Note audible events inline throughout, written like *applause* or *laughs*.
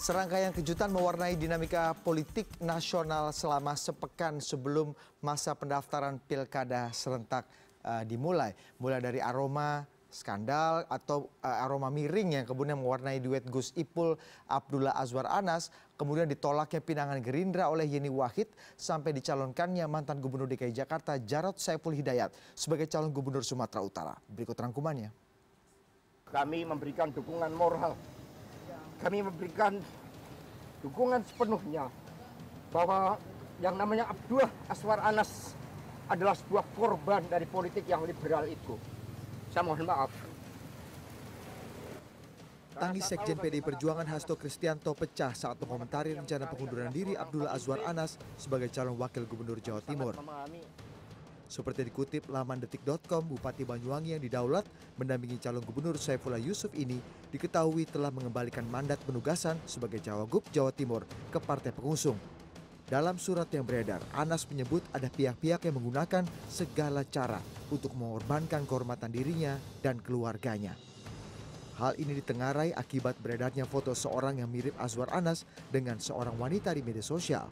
Serangkaian kejutan mewarnai dinamika politik nasional selama sepekan sebelum masa pendaftaran pilkada serentak uh, dimulai. Mulai dari aroma skandal atau uh, aroma miring yang kemudian mewarnai duet Gus Ipul Abdullah Azwar Anas, kemudian ditolaknya pinangan Gerindra oleh Yeni Wahid sampai dicalonkannya mantan Gubernur DKI Jakarta Jarod Saiful Hidayat sebagai calon Gubernur Sumatera Utara. Berikut rangkumannya. Kami memberikan dukungan moral kami memberikan dukungan sepenuhnya bahwa yang namanya Abdullah Aswar Anas adalah sebuah korban dari politik yang liberal itu. Saya mohon maaf. Tangis Sekjen PDI Perjuangan Hasto Kristianto pecah saat mengomentari rencana pengunduran diri Abdullah Azwar Anas sebagai calon wakil gubernur Jawa Timur. Seperti dikutip laman detik.com, Bupati Banyuwangi yang didaulat mendampingi calon gubernur Saifullah Yusuf ini diketahui telah mengembalikan mandat penugasan sebagai Cawagup Jawa Timur ke partai pengusung. Dalam surat yang beredar, Anas menyebut ada pihak-pihak yang menggunakan segala cara untuk mengorbankan kehormatan dirinya dan keluarganya. Hal ini ditengarai akibat beredarnya foto seorang yang mirip Azwar Anas dengan seorang wanita di media sosial.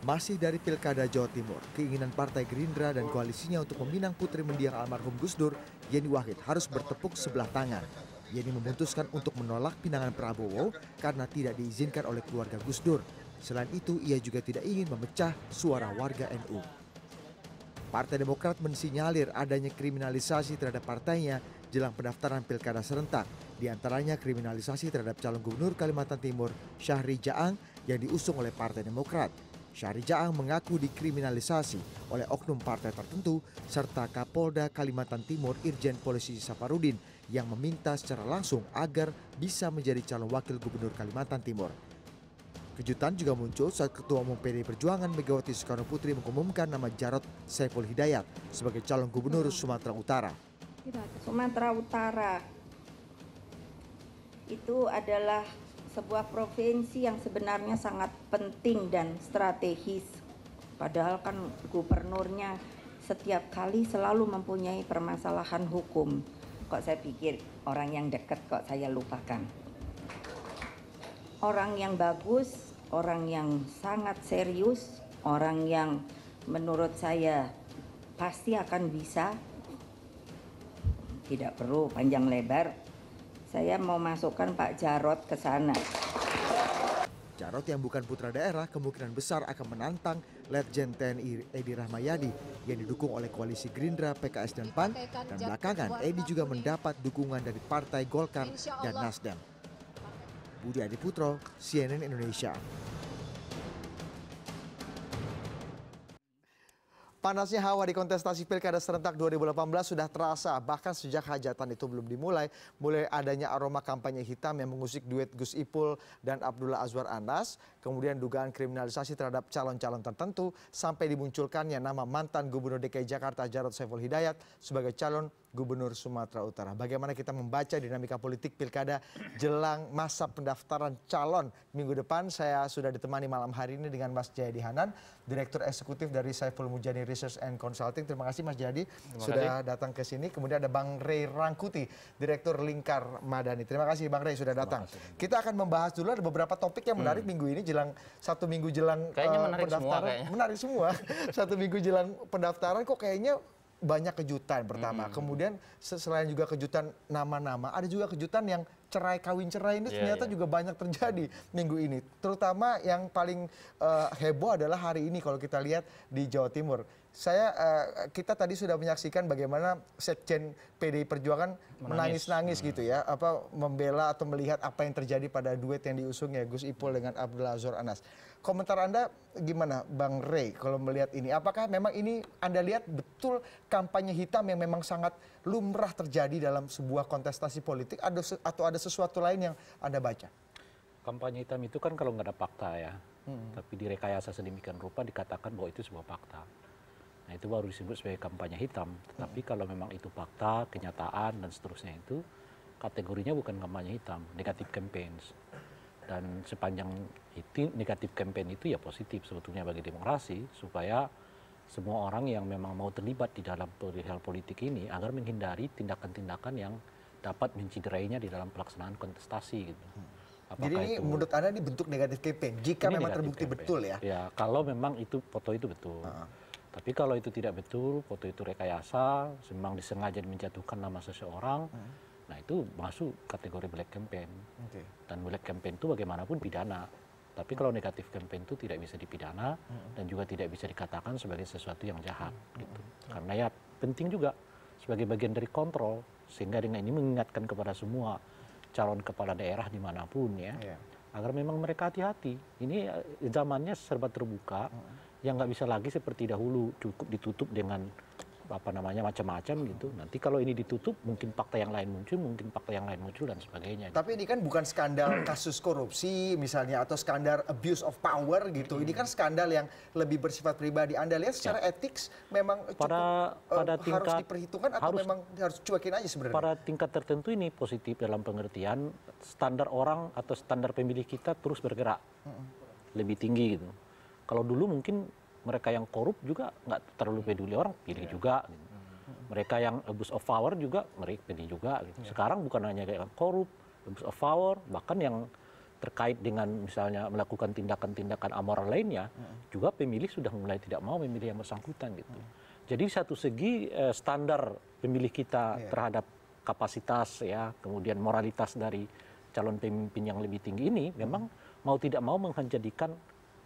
Masih dari Pilkada Jawa Timur, keinginan Partai Gerindra dan koalisinya untuk meminang putri mendiang almarhum Gus Dur, Yeni Wahid harus bertepuk sebelah tangan. Yeni memutuskan untuk menolak pinangan Prabowo karena tidak diizinkan oleh keluarga Gus Dur. Selain itu, ia juga tidak ingin memecah suara warga NU. Partai Demokrat mensinyalir adanya kriminalisasi terhadap partainya jelang pendaftaran Pilkada serentak. Di antaranya kriminalisasi terhadap calon gubernur Kalimantan Timur Syahri Jaang yang diusung oleh Partai Demokrat. Syahri Jaang mengaku dikriminalisasi oleh oknum partai tertentu serta Kapolda Kalimantan Timur Irjen Polisi Saparudin yang meminta secara langsung agar bisa menjadi calon wakil gubernur Kalimantan Timur. Kejutan juga muncul saat Ketua Umum PD Perjuangan Megawati Soekarno Putri mengumumkan nama Jarod Saiful Hidayat sebagai calon gubernur iya. Sumatera Utara. Iya, Sumatera Utara itu adalah sebuah provinsi yang sebenarnya sangat penting dan strategis. Padahal kan gubernurnya setiap kali selalu mempunyai permasalahan hukum. Kok saya pikir orang yang dekat kok saya lupakan. Orang yang bagus, orang yang sangat serius, orang yang menurut saya pasti akan bisa tidak perlu panjang lebar saya mau masukkan Pak Jarot ke sana. Jarot yang bukan putra daerah kemungkinan besar akan menantang Letjen TNI Edi Rahmayadi yang didukung oleh koalisi Gerindra, PKS, dan PAN. Dan belakangan Edi juga mendapat dukungan dari Partai Golkar dan Nasdem. Budi Adiputro, CNN Indonesia. Panasnya hawa di kontestasi pilkada serentak 2018 sudah terasa, bahkan sejak hajatan itu belum dimulai, mulai adanya aroma kampanye hitam yang mengusik duet Gus Ipul dan Abdullah Azwar Anas, kemudian dugaan kriminalisasi terhadap calon-calon tertentu, sampai dimunculkannya nama mantan Gubernur DKI Jakarta Jarod Saiful Hidayat sebagai calon Gubernur Sumatera Utara. Bagaimana kita membaca dinamika politik pilkada jelang masa pendaftaran calon minggu depan. Saya sudah ditemani malam hari ini dengan Mas Jayadi Hanan, Direktur Eksekutif dari Saiful Mujani Research and Consulting. Terima kasih Mas Jayadi sudah datang ke sini. Kemudian ada Bang Ray Rangkuti, Direktur Lingkar Madani. Terima kasih Bang Ray sudah datang. Kita akan membahas dulu ada beberapa topik yang menarik hmm. minggu ini jelang satu minggu jelang menarik pendaftaran. Semua, Menarik semua. *laughs* satu minggu jelang pendaftaran kok kayaknya banyak kejutan pertama. Hmm. Kemudian selain juga kejutan nama-nama, ada juga kejutan yang cerai kawin cerai ini yeah, ternyata yeah. juga banyak terjadi minggu ini. Terutama yang paling uh, heboh adalah hari ini kalau kita lihat di Jawa Timur. Saya uh, kita tadi sudah menyaksikan bagaimana sekjen PDI Perjuangan menangis-nangis hmm. gitu ya, apa membela atau melihat apa yang terjadi pada duet yang diusung ya Gus Ipul dengan Abdul Azhar Anas komentar anda gimana bang Ray? kalau melihat ini apakah memang ini anda lihat betul kampanye hitam yang memang sangat lumrah terjadi dalam sebuah kontestasi politik atau ada sesuatu lain yang anda baca kampanye hitam itu kan kalau nggak ada fakta ya hmm. tapi direkayasa sedemikian rupa dikatakan bahwa itu sebuah fakta nah itu baru disebut sebagai kampanye hitam hmm. tetapi hmm. kalau memang itu fakta kenyataan dan seterusnya itu kategorinya bukan kampanye hitam negatif campaigns dan sepanjang itu negatif campaign itu ya positif sebetulnya bagi demokrasi supaya semua orang yang memang mau terlibat di dalam perihal politik ini agar menghindari tindakan-tindakan yang dapat menciderainya di dalam pelaksanaan kontestasi gitu. Hmm. Apakah Jadi ini itu, menurut Anda ini bentuk negatif campaign jika memang terbukti campaign. betul ya? Ya, kalau memang itu foto itu betul. Uh -huh. Tapi kalau itu tidak betul, foto itu rekayasa, memang disengaja menjatuhkan nama seseorang, uh hmm. -huh nah itu masuk kategori black campaign dan black campaign itu bagaimanapun pidana tapi kalau negatif campaign itu tidak bisa dipidana dan juga tidak bisa dikatakan sebagai sesuatu yang jahat gitu karena ya penting juga sebagai bagian dari kontrol sehingga dengan ini mengingatkan kepada semua calon kepala daerah dimanapun ya iya. agar memang mereka hati-hati ini eh, zamannya serba terbuka yang nggak bisa lagi seperti dahulu cukup ditutup dengan apa namanya macam-macam gitu. Nanti kalau ini ditutup mungkin fakta yang lain muncul, mungkin fakta yang lain muncul dan sebagainya. Gitu. Tapi ini kan bukan skandal *clears throat* kasus korupsi misalnya atau skandal abuse of power gitu. Ini kan hmm. skandal yang lebih bersifat pribadi. Anda lihat ya. secara ya. etik memang cukup pada, uh, tingkat, harus diperhitungkan atau harus, memang harus cuekin aja sebenarnya. Pada tingkat tertentu ini positif dalam pengertian standar orang atau standar pemilih kita terus bergerak. Mm Lebih tinggi gitu. Kalau dulu mungkin mereka yang korup juga nggak terlalu peduli orang pilih iya. juga gitu. Hmm. mereka yang abuse of power juga mereka pilih juga gitu. Iya. sekarang bukan hanya kayak korup abuse of power bahkan yang terkait dengan misalnya melakukan tindakan-tindakan amoral lainnya hmm. juga pemilih sudah mulai tidak mau memilih yang bersangkutan gitu hmm. jadi satu segi eh, standar pemilih kita iya. terhadap kapasitas ya kemudian moralitas dari calon pemimpin yang lebih tinggi ini memang mau tidak mau menjadikan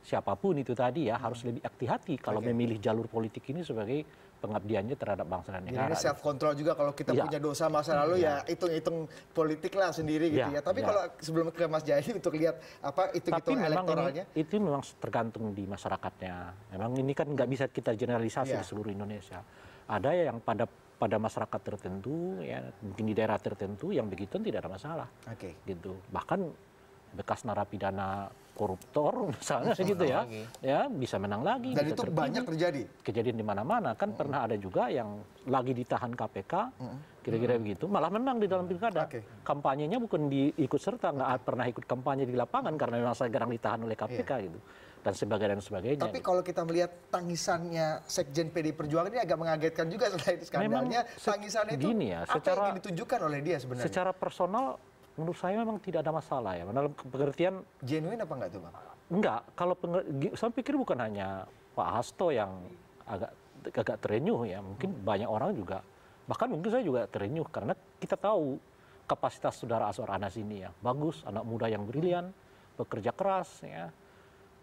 siapapun itu tadi ya harus hmm. lebih hati hati kalau memilih jalur politik ini sebagai pengabdiannya terhadap bangsa dan negara. Jadi self control juga kalau kita ya. punya dosa masa lalu ya iya. hitung-hitung ya, politik lah sendiri gitu ya. ya. Tapi ya. kalau sebelum ke Mas Jaya *laughs* untuk lihat apa hitung-hitung elektoralnya. Memang, itu memang tergantung di masyarakatnya. Memang ini kan nggak bisa kita generalisasi ya. di seluruh Indonesia. Ada yang pada pada masyarakat tertentu ya mungkin di daerah tertentu yang begitu tidak ada masalah. Oke. Okay. Gitu. Bahkan bekas narapidana koruptor *laughs* misalnya bisa gitu ya lagi. ya bisa menang lagi dan itu terpilih. banyak terjadi kejadian di mana-mana kan mm. pernah ada juga yang lagi ditahan KPK hmm. kira-kira mm. begitu malah menang di dalam pilkada okay. kampanyenya bukan diikut serta nggak okay. pernah ikut kampanye di lapangan karena memang saya garang ditahan oleh KPK yeah. gitu dan sebagainya dan sebagainya. Tapi gitu. kalau kita melihat tangisannya Sekjen PD Perjuangan ini agak mengagetkan juga *laughs* selain skandalnya, Memang tangisannya itu ya, secara, apa yang ditunjukkan oleh dia sebenarnya? Secara personal menurut saya memang tidak ada masalah ya dalam pengertian genuine apa enggak itu? bang enggak kalau saya pikir bukan hanya Pak Hasto yang agak agak terenyuh ya mungkin hmm. banyak orang juga bahkan mungkin saya juga terenyuh karena kita tahu kapasitas saudara Aswar Anas ini ya bagus anak muda yang brilian bekerja keras ya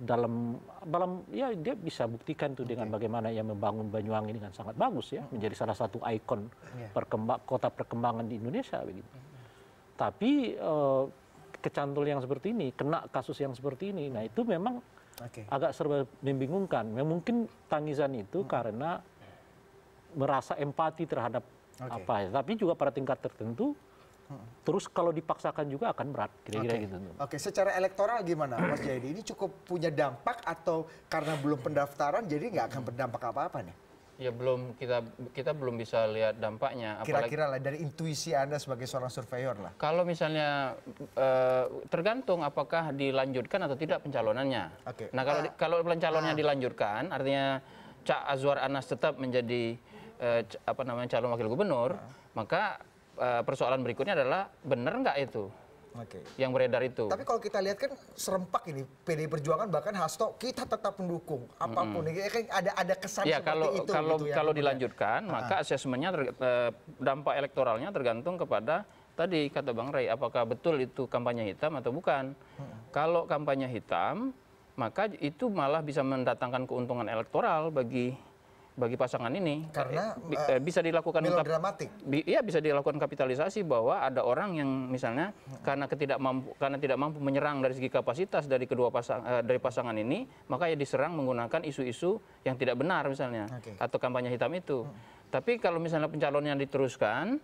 dalam dalam ya dia bisa buktikan tuh okay. dengan bagaimana ia membangun Banyuwangi dengan sangat bagus ya hmm. menjadi salah satu ikon yeah. perkembang kota perkembangan di Indonesia begitu. Hmm tapi eh, kecantol yang seperti ini kena kasus yang seperti ini nah itu memang agak serba membingungkan mungkin tangisan itu hmm. karena merasa empati terhadap apa ya tapi juga pada tingkat tertentu hmm. Terus kalau dipaksakan juga akan berat, kira-kira okay. gitu. Oke, okay. secara elektoral gimana Mas Jaidi? Ini cukup punya dampak atau karena belum pendaftaran jadi nggak akan hmm. berdampak apa-apa nih? ya belum kita kita belum bisa lihat dampaknya. Kira-kira lah dari intuisi anda sebagai seorang surveyor lah. Kalau misalnya eh, tergantung apakah dilanjutkan atau tidak pencalonannya. Okay. Nah kalau ah. kalau pencalonnya ah. dilanjutkan, artinya Cak Azwar Anas tetap menjadi eh, apa namanya calon wakil gubernur, ah. maka eh, persoalan berikutnya adalah benar nggak itu? okay. yang beredar itu. Tapi kalau kita lihat kan serempak ini PDI Perjuangan bahkan Hasto kita tetap mendukung apapun. Mm -hmm. kan ada ada kesan ya, seperti kalau, itu. Kalau gitu, ya, ya. dilanjutkan maka asesmennya eh, dampak elektoralnya tergantung kepada tadi kata Bang Ray apakah betul itu kampanye hitam atau bukan. Hmm. Kalau kampanye hitam maka itu malah bisa mendatangkan keuntungan elektoral bagi bagi pasangan ini karena uh, bisa dilakukan dramatik. Bi ya bisa dilakukan kapitalisasi bahwa ada orang yang misalnya hmm. karena tidak mampu karena tidak mampu menyerang dari segi kapasitas dari kedua pasang uh, eh, dari pasangan ini, maka ya diserang menggunakan isu-isu yang tidak benar misalnya okay. atau kampanye hitam itu. Hmm. Tapi kalau misalnya pencalonnya diteruskan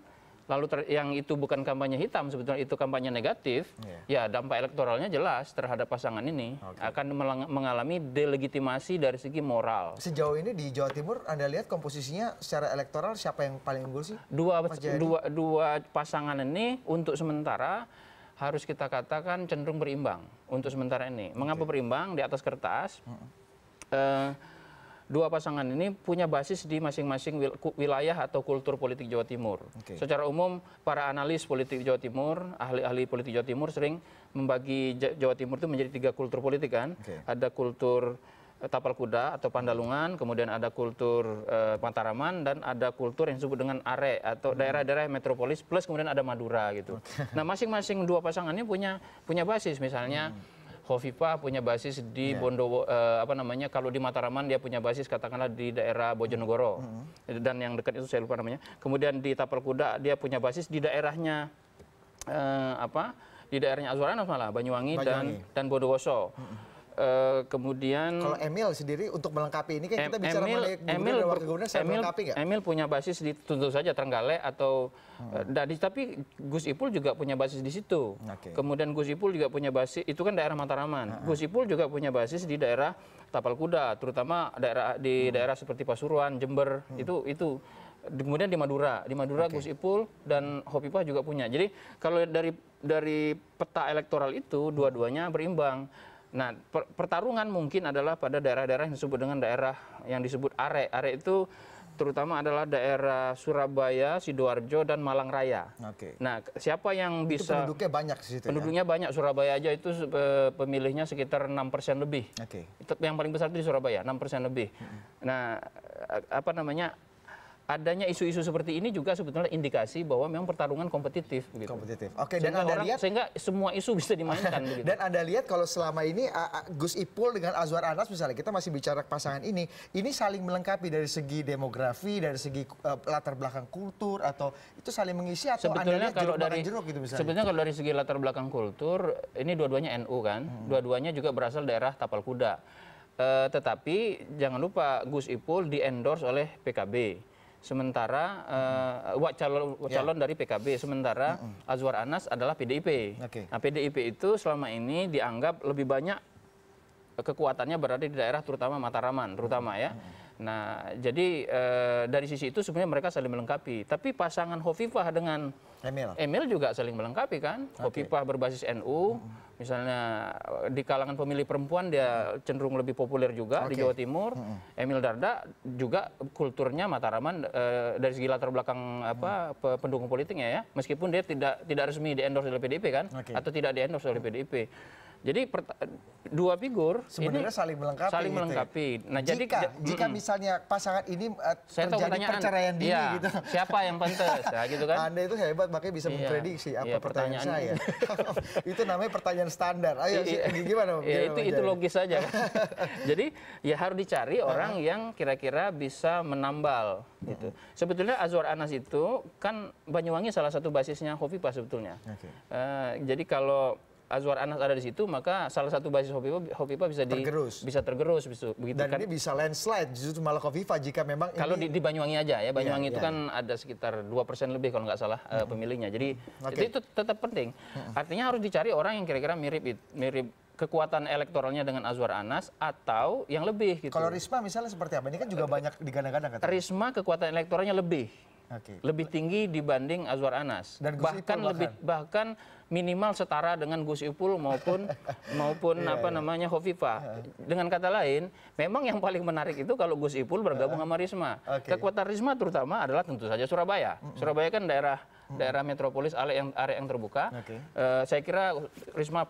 lalu yang itu bukan kampanye hitam sebetulnya itu kampanye negatif iya. ya dampak elektoralnya jelas terhadap pasangan ini akan mengalami delegitimasi dari segi moral sejauh ini di Jawa Timur anda lihat komposisinya secara elektoral siapa yang paling unggul sih dua dua dua pasangan ini untuk sementara harus kita katakan cenderung berimbang untuk sementara ini mengapa berimbang di atas kertas dua pasangan ini punya basis di masing-masing wilayah atau kultur politik Jawa Timur. Okay. Secara umum para analis politik Jawa Timur, ahli-ahli politik Jawa Timur sering membagi Jawa Timur itu menjadi tiga kultur politik kan. Okay. Ada kultur eh, tapal kuda atau pandalungan, kemudian ada kultur uh, Pantaraman dan ada kultur yang disebut dengan are atau hmm. daerah-daerah metropolis plus kemudian ada Madura gitu. Okay. Nah, masing-masing dua pasangan ini punya punya basis misalnya hmm Hovifa punya basis di yeah. Bondo uh, eh, apa namanya kalau di Mataraman dia punya basis katakanlah di daerah Bojonegoro mm-hmm. dan yang dekat itu saya lupa namanya. Kemudian di Tapal Kuda dia punya basis di daerahnya uh, apa? Di daerahnya Azwaranas malah Banyuwangi, Banyuwangi. dan dan Bondowoso. Mm-hmm. Eh, kemudian kalau Emil sendiri untuk melengkapi ini kan kita bicara Emil, mengenai Emil, wakil gubernur Emil, melengkapi nggak? Emil punya basis di tentu saja Trenggalek atau hmm. Eh, dari tapi Gus Ipul juga punya basis di situ. Okay. Kemudian Gus Ipul juga punya basis itu kan daerah Mataraman. Hmm. Gus Ipul juga punya basis di daerah Tapal Kuda, terutama daerah di hmm. daerah seperti Pasuruan, Jember hmm. itu itu kemudian di Madura, di Madura okay. Gus Ipul dan Hopipa juga punya. Jadi kalau dari dari peta elektoral itu dua-duanya berimbang nah pertarungan mungkin adalah pada daerah daerah yang disebut dengan daerah yang disebut arek arek itu terutama adalah daerah Surabaya, Sidoarjo dan Malang Raya. Oke. Nah, siapa yang bisa itu penduduknya banyak sih ya? Penduduknya banyak Surabaya aja itu pemilihnya sekitar enam persen lebih. Oke. Yang paling besar itu di Surabaya, enam persen lebih. Hmm. Nah, apa namanya? adanya isu-isu seperti ini juga sebetulnya indikasi bahwa memang pertarungan kompetitif. Gitu. Kompetitif. Oke. Okay, dan anda orang, lihat sehingga semua isu bisa dimainkan. *laughs* gitu. Dan anda lihat kalau selama ini Gus Ipul dengan Azwar Anas misalnya kita masih bicara pasangan ini, ini saling melengkapi dari segi demografi, dari segi uh, latar belakang kultur atau itu saling mengisi atau sebetulnya anda lihat kalau jeruk dari jeruk gitu misalnya. Sebetulnya kalau dari segi latar belakang kultur ini dua-duanya NU kan, hmm. dua-duanya juga berasal daerah Tapal Kuda. Uh, tetapi jangan lupa Gus Ipul diendorse oleh PKB sementara eh, ya. calon dari pkb sementara azwar anas adalah pdip nah pdip itu selama ini dianggap lebih banyak kekuatannya berada di daerah terutama mataraman terutama ya nah jadi eh, dari sisi itu sebenarnya mereka saling melengkapi tapi pasangan hovifah dengan Emil. Emil juga saling melengkapi kan. Kofifah okay. berbasis NU, misalnya di kalangan pemilih perempuan dia cenderung lebih populer juga okay. di Jawa Timur. Emil Darda juga kulturnya Mataraman e, dari segi latar belakang apa hmm. pendukung politiknya ya, meskipun dia tidak tidak resmi diendorse oleh PDIP kan, okay. atau tidak diendorse oleh PDIP jadi dua figur sebenarnya saling melengkapi. Saling gitu Ya? Nah, jika, jadi jika misalnya pasangan ini uh, saya terjadi perceraian dini iya, gitu. Siapa yang pantas ya, gitu kan? Anda itu hebat makanya bisa iya, memprediksi apa iya, pertanyaan, pertanyaan saya. *laughs* itu namanya pertanyaan standar. Ayo iya, gimana? Iya, itu itu logis saja. Kan? *laughs* jadi ya harus dicari orang yang kira-kira bisa menambal gitu. Sebetulnya Azwar Anas itu kan Banyuwangi salah satu basisnya Hovifa sebetulnya. Okay. Uh, eh, jadi kalau Azwar Anas ada di situ, maka salah satu basis Hopipa, Hopipa bisa di, tergerus. bisa tergerus gitu, begitu. Dan kan. ini bisa landslide justru malah Hopipa jika memang kalau ini... di, di Banyuwangi aja ya, iya, Banyuwangi yeah, itu yeah. kan ada sekitar 2% lebih kalau nggak salah -hmm. pemilihnya. Jadi okay. itu tetap penting. Artinya harus dicari orang yang kira-kira mirip mirip kekuatan elektoralnya dengan Azwar Anas atau yang lebih gitu. Kalau Risma misalnya seperti apa? Ini kan juga eh, banyak digadang-gadang. Risma kekuatan elektoralnya lebih lebih tinggi dibanding Azwar Anas Dan bahkan lebih bahkan minimal setara dengan Gus Ipul maupun *laughs* maupun yeah, apa yeah. namanya Hovifa yeah. dengan kata lain memang yang paling menarik itu kalau Gus Ipul bergabung yeah. sama Risma okay. kekuatan Risma terutama adalah tentu saja Surabaya mm -hmm. Surabaya kan daerah daerah metropolis area yang area yang terbuka okay. uh, eh, saya kira Risma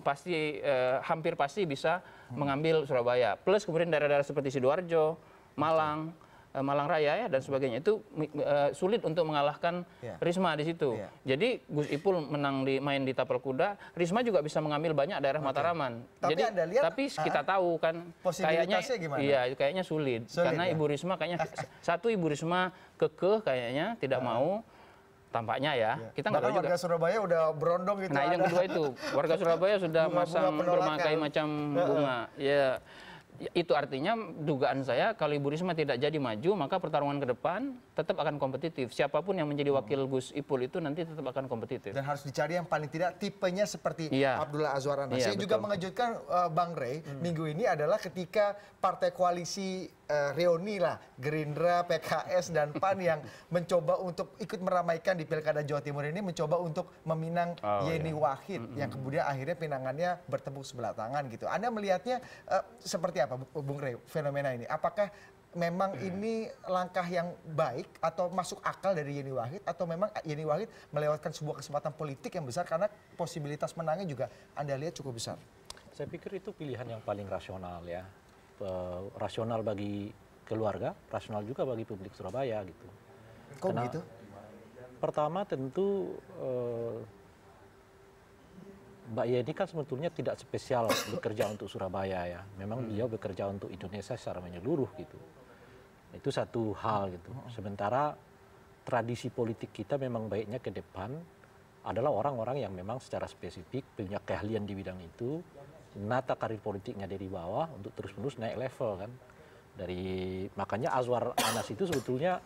pasti uh, hampir pasti bisa hmm. mengambil Surabaya. Plus kemudian daerah-daerah seperti Sidoarjo, Malang, okay Eh, Malang Raya ya dan sebagainya itu uh, sulit untuk mengalahkan yeah. Risma di situ. Yeah. Jadi Gus Ipul menang di main di Tapal kuda, Risma juga bisa mengambil banyak daerah okay. Mataraman. Tapi Jadi anda lihat, tapi eh, kita uh, tahu kan kayaknya gimana? iya kayaknya sulit, sulit karena ya? Ibu Risma kayaknya *laughs* satu Ibu Risma kekeh kayaknya tidak uh. mau tampaknya ya. ya. Kita nggak tahu warga juga. Surabaya udah berondong gitu. Nah, ada. yang kedua itu, warga *laughs* Surabaya sudah bunga, masang bunga macam bunga. Ya. Yeah itu artinya dugaan saya kalau Ibu Risma tidak jadi maju maka pertarungan ke depan tetap akan kompetitif. Siapapun yang menjadi hmm. wakil Gus Ipul itu nanti tetap akan kompetitif. Dan harus dicari yang paling tidak tipenya seperti ya. Abdullah Azwar Anas. Ya, yang betul. juga mengejutkan uh, Bang Rey hmm. minggu ini adalah ketika partai koalisi Eh, reuni lah Gerindra, PKS dan PAN *laughs* yang mencoba untuk ikut meramaikan di Pilkada Jawa Timur ini mencoba untuk meminang oh, iya. Yeni iya. Wahid mm -hmm. yang kemudian akhirnya pinangannya bertepuk sebelah tangan gitu. Anda melihatnya uh, seperti apa Bung Rey fenomena ini? Apakah memang hmm. ini langkah yang baik atau masuk akal dari Yeni Wahid atau memang Yeni Wahid melewatkan sebuah kesempatan politik yang besar karena posibilitas menangnya juga Anda lihat cukup besar? Saya pikir itu pilihan yang paling rasional ya Eh, rasional bagi keluarga, rasional juga bagi publik Surabaya gitu. Kok Karena, begitu? Pertama tentu uh, Mbak Yeni kan sebetulnya tidak spesial bekerja untuk Surabaya ya. Memang hmm. beliau bekerja untuk Indonesia secara menyeluruh gitu. Itu satu hal gitu. Hmm. Sementara tradisi politik kita memang baiknya ke depan adalah orang-orang yang memang secara spesifik punya keahlian di bidang itu nata karir politiknya dari bawah untuk terus menerus naik level kan dari makanya Azwar Anas itu sebetulnya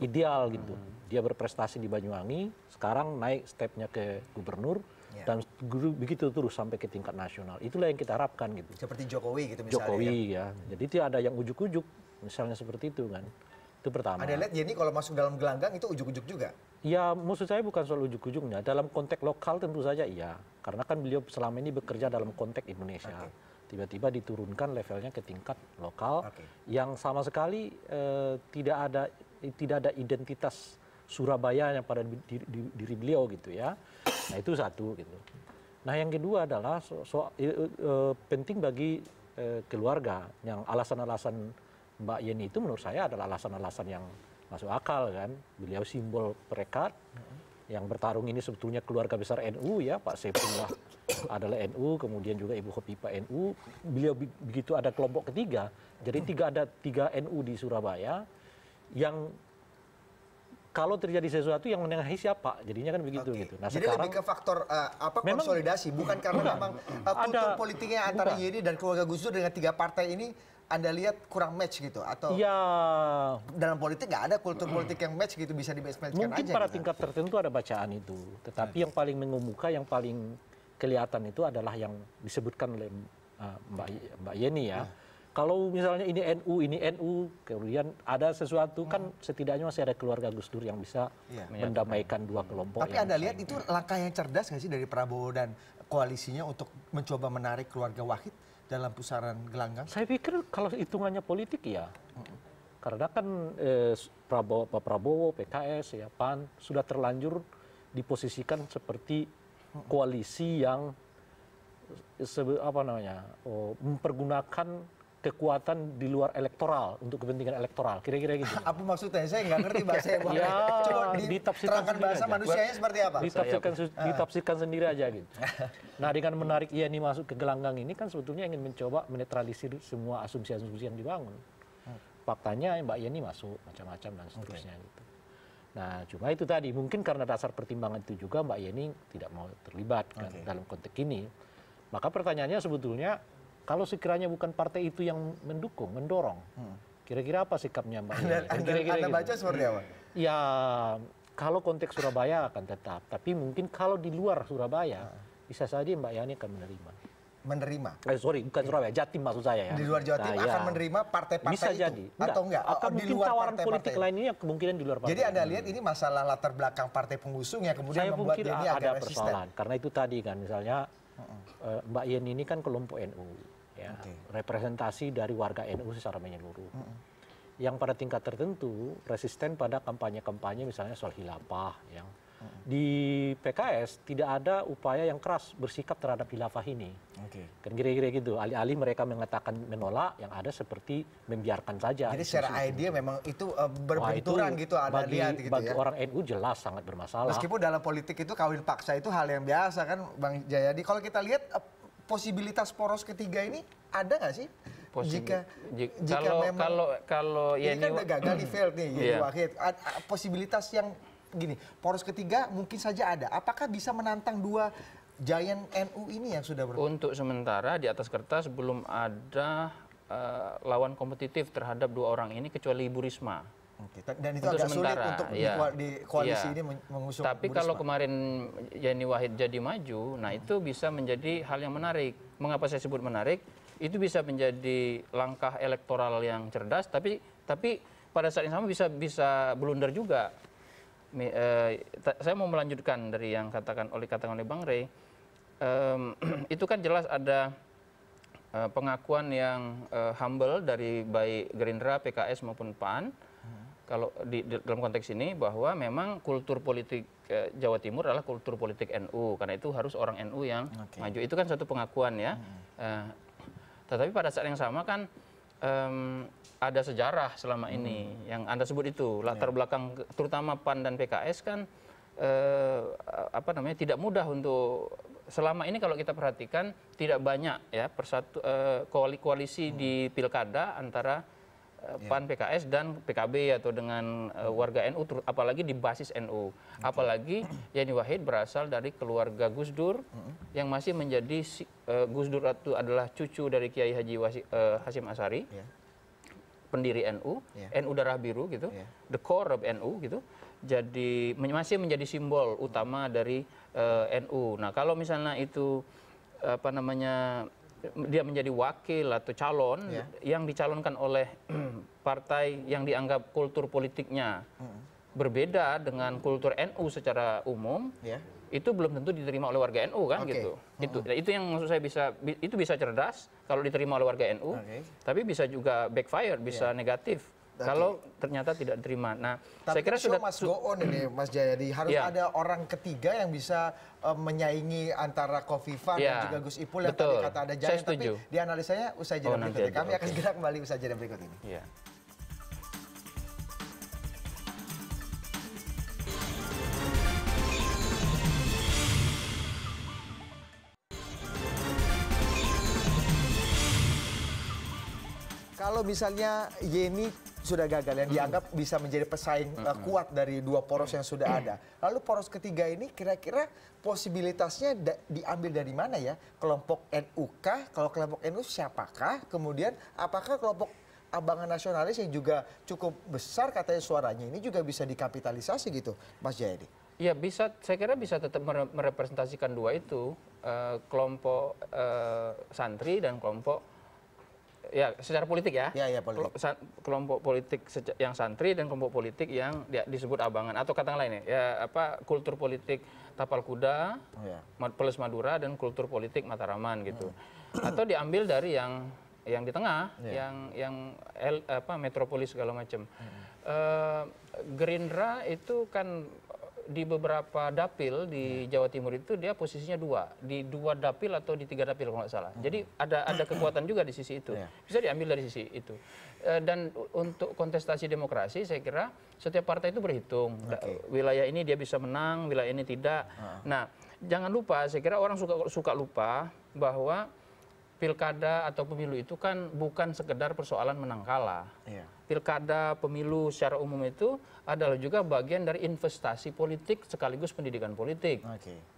ideal gitu hmm. dia berprestasi di Banyuwangi sekarang naik stepnya ke gubernur yeah. dan begitu terus sampai ke tingkat nasional itulah yang kita harapkan gitu seperti Jokowi gitu misalnya Jokowi ya, ya. jadi tidak ada yang ujuk-ujuk misalnya seperti itu kan itu pertama ada lihat Yeni kalau masuk dalam gelanggang itu ujuk-ujuk juga ya maksud saya bukan soal ujung ujungnya dalam konteks lokal tentu saja iya karena kan beliau selama ini bekerja dalam konteks Indonesia tiba tiba diturunkan levelnya ke tingkat lokal yang sama sekali eh, tidak ada tidak ada identitas Surabaya yang pada diri beliau gitu ya nah itu satu gitu nah yang kedua adalah soal eh, eh, penting bagi keluarga yang alasan-alasan Mbak Yeni itu menurut saya adalah alasan-alasan yang masuk akal kan. Beliau simbol perekat. Yang bertarung ini sebetulnya keluarga besar NU ya, Pak Saifullah adalah NU, kemudian juga Ibu Hopipa NU. Beliau begitu ada kelompok ketiga, jadi tiga ada tiga NU di Surabaya yang kalau terjadi sesuatu yang menengahi siapa jadinya kan begitu gitu. Nah, Jadi sekarang, lebih ke faktor uh, apa memang, konsolidasi bukan karena memang uh, kultur ada, politiknya antara ini dan keluarga Gus Dur dengan tiga partai ini anda lihat kurang match gitu atau ya. dalam politik nggak ada kultur politik yang match gitu bisa di match Mungkin aja, pada gitu. tingkat tertentu ada bacaan itu, tetapi hmm. yang paling mengemuka, yang paling kelihatan itu adalah yang disebutkan oleh uh, Mbak Mbak Yeni ya. Hmm. Kalau misalnya ini NU, ini NU, kemudian ada sesuatu kan hmm. kan setidaknya masih ada keluarga Gus Dur yang bisa ya. mendamaikan dua kelompok. Tapi Anda lihat itu langkah yang cerdas nggak sih dari Prabowo dan koalisinya untuk mencoba menarik keluarga Wahid dalam pusaran gelanggang? Saya pikir kalau hitungannya politik ya. Mm. Karena kan eh, Prabowo, Pak Prabowo, PKS, ya PAN sudah terlanjur diposisikan seperti koalisi yang eh, apa namanya oh, mempergunakan kekuatan di luar elektoral untuk kepentingan elektoral kira-kira gitu *laughs* apa maksudnya saya nggak ngerti bahasa yang ya, coba ditafsirkan bahasa aja. manusianya seperti apa ditafsirkan ditafsirkan sendiri aja gitu *laughs* nah dengan menarik ini masuk ke gelanggang ini kan sebetulnya ingin mencoba menetralisir semua asumsi-asumsi yang dibangun hmm. faktanya mbak Yeni masuk macam-macam dan seterusnya okay. gitu Nah, cuma itu tadi mungkin karena dasar pertimbangan itu juga Mbak Yeni tidak mau terlibat kan okay. dalam konteks ini. Maka pertanyaannya sebetulnya kalau sekiranya bukan partai itu yang mendukung, mendorong, hmm. kira-kira apa sikapnya Mbak Yeni? Anda, kira -kira anda baca gitu. seperti apa? Ya, kalau konteks Surabaya akan tetap, tapi mungkin kalau di luar Surabaya, ah. bisa saja Mbak Yani akan menerima menerima. Eh, sorry, bukan Surabaya, Jatim maksud saya ya. Di luar Jatim nah, ya. akan menerima partai-partai Bisa itu jadi. Enggak. atau enggak? Akan di luar tawaran partai politik partai. lainnya kemungkinan di luar partai. Jadi Anda lihat ini masalah latar belakang partai pengusung yang kemudian saya membuat ini agak ada resisten. persoalan karena itu tadi kan misalnya eh, Mbak Yeni ini kan kelompok NU ya, okay. representasi dari warga NU secara menyeluruh. Mm -hmm. Yang pada tingkat tertentu resisten pada kampanye-kampanye misalnya soal hilafah yang mm -hmm. di PKS tidak ada upaya yang keras bersikap terhadap hilafah ini. Okay. Kan kira-kira gitu. Alih-alih mereka mengatakan menolak, yang ada seperti membiarkan saja. Jadi secara idea memang itu uh, berbenturan gitu ada bagi, lihat gitu bagi ya. orang NU jelas sangat bermasalah. Meskipun dalam politik itu kawin paksa itu hal yang biasa kan Bang Jayadi. Kalau kita lihat eh, posibilitas poros ketiga ini ada nggak sih? Posibil, jika jika kalau, memang kalau kalau ini ya kan ini kan udah gagal di field nih yeah. A a Posibilitas yang gini, poros ketiga mungkin saja ada. Apakah bisa menantang dua giant NU ini yang sudah berlaku? Untuk sementara di atas kertas belum ada uh, lawan kompetitif terhadap dua orang ini kecuali Ibu Risma. Dan itu untuk agak sementara, sulit untuk ya, di iya, iya. koalisi ya. ini mengusung. Tapi Budisma. kalau kemarin Yeni Wahid jadi maju, nah itu bisa menjadi hal yang menarik. Mengapa saya sebut menarik? Itu bisa menjadi langkah elektoral yang cerdas, tapi tapi pada saat yang sama bisa bisa blunder juga. Eh, saya mau melanjutkan dari yang katakan oleh katakan oleh Bang Rey. Um, *clears throat* itu kan jelas ada uh, pengakuan yang uh, humble dari baik Gerindra, PKS maupun PAN kalau di, di dalam konteks ini bahwa memang kultur politik eh, Jawa Timur adalah kultur politik NU karena itu harus orang NU yang okay. maju itu kan satu pengakuan ya hmm. eh, tetapi pada saat yang sama kan um, ada sejarah selama hmm. ini yang anda sebut itu latar yeah. belakang terutama Pan dan PKS kan eh, apa namanya tidak mudah untuk selama ini kalau kita perhatikan tidak banyak ya persatu eh, koalisi hmm. di pilkada antara Eh, PAN PKS dan PKB atau dengan eh, warga NU apalagi di basis NU. Apalagi *clears throat* Yeni Wahid berasal dari keluarga Gus Dur yang masih menjadi uh, Gus Dur itu adalah cucu dari Kiai Haji Wasi, Hasim Asari. Iya. pendiri NU, iya. NU Darah Biru gitu, iya. the core of NU gitu, jadi masih menjadi simbol utama dari NU. Nah kalau misalnya itu apa namanya dia menjadi wakil atau calon ya. yang dicalonkan oleh *clears throat* partai yang dianggap kultur politiknya hmm. berbeda dengan kultur nu secara umum ya. itu belum tentu diterima oleh warga NU kan okay. gitu. Itu hmm. itu yang maksud saya bisa itu bisa cerdas kalau diterima oleh warga NU. Okay. Tapi bisa juga backfire, bisa yeah. negatif kalau ternyata tidak terima. Nah, Tapi saya kira sudah Mas go on ini Mas Jayadi harus yeah. ada orang ketiga yang bisa um, menyaingi antara Kofifa yeah. dan iya. juga Gus Ipul yang Betul. tadi kata ada Jaya. Tapi di analisanya usai jeda oh, berikut ini. Kami okay. akan segera kembali usai jeda berikut ini. Yeah. kalau misalnya Yeni sudah gagal yang hmm. dianggap bisa menjadi pesaing uh, kuat dari dua poros yang sudah ada. Lalu poros ketiga ini kira-kira posibilitasnya da diambil dari mana ya? Kelompok NU kah? Kalau kelompok NU siapakah? Kemudian apakah kelompok abangan nasionalis yang juga cukup besar katanya suaranya ini juga bisa dikapitalisasi gitu, Mas Jayadi? Ya bisa, saya kira bisa tetap merepresentasikan dua itu, uh, kelompok uh, santri dan kelompok ya secara politik ya. Ya, ya politik. Kelompok politik yang santri dan kelompok politik yang disebut abangan atau katakanlah ini ya apa kultur politik tapal kuda oh, ya. plus Madura dan kultur politik Mataraman gitu. Hmm. *clears throat* Atau diambil dari yang yang di tengah, ya. yang yang el, apa metropolis segala macam. Hmm. E, Gerindra itu kan di beberapa dapil di ya. Jawa Timur itu dia posisinya dua di dua dapil atau di tiga dapil kalau nggak salah jadi hmm. ada ada kekuatan juga di sisi itu ya. bisa diambil dari sisi itu eh, dan untuk kontestasi demokrasi saya kira setiap partai itu berhitung okay. wilayah ini dia bisa menang wilayah ini tidak nah jangan lupa saya kira orang suka suka lupa bahwa pilkada atau pemilu itu kan bukan sekedar persoalan menang kalah yeah pilkada pemilu secara umum itu adalah juga bagian dari investasi politik sekaligus pendidikan politik